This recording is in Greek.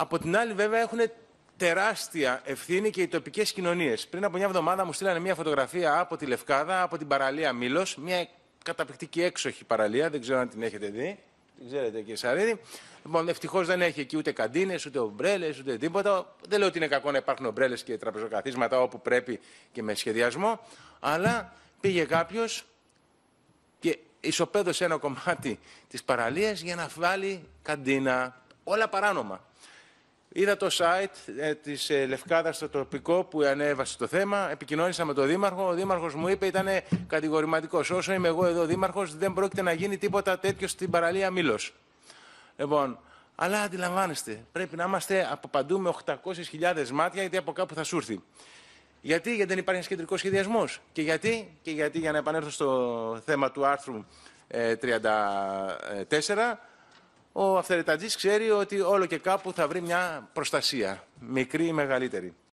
Από την άλλη, βέβαια, έχουν τεράστια ευθύνη και οι τοπικές κοινωνίες. Πριν από μια εβδομάδα μου στείλανε μια φωτογραφία από τη Λευκάδα, από την παραλία Μήλος, μια καταπληκτική έξοχη παραλία, δεν ξέρω αν την έχετε δει. Την ξέρετε, κύριε Σαρίδη. Λοιπόν, ευτυχώς δεν έχει εκεί ούτε καντίνες, ούτε ομπρέλες, ούτε τίποτα. Δεν λέω ότι είναι κακό να υπάρχουν ομπρέλες και τραπεζοκαθίσματα όπου πρέπει και με σχεδιασμό. Αλλά πήγε κάποιος και ισοπαίδωσε ένα κομμάτι της παραλίας για να βάλει καντίνα. Όλα παράνομα. Είδα το site ε, της ε, Λευκάδας στο τοπικό που ανέβασε το θέμα, επικοινώνησα με τον Δήμαρχο, ο Δήμαρχος μου είπε ήταν κατηγορηματικός. Όσο είμαι εγώ εδώ Δήμαρχος, δεν πρόκειται να γίνει τίποτα τέτοιο στην παραλία Μήλος. Λοιπόν, αλλά αντιλαμβάνεστε, πρέπει να είμαστε από παντού με 800.000 μάτια γιατί από κάπου θα σου έρθει. Γιατί, γιατί δεν υπάρχει κεντρικός σχεδιασμός. Και γιατί, και γιατί, για να επανέλθω στο θέμα του άρθρου 34, ε, ο αυθαιρετατζής ξέρει ότι όλο και κάπου θα βρει μια προστασία, μικρή ή μεγαλύτερη.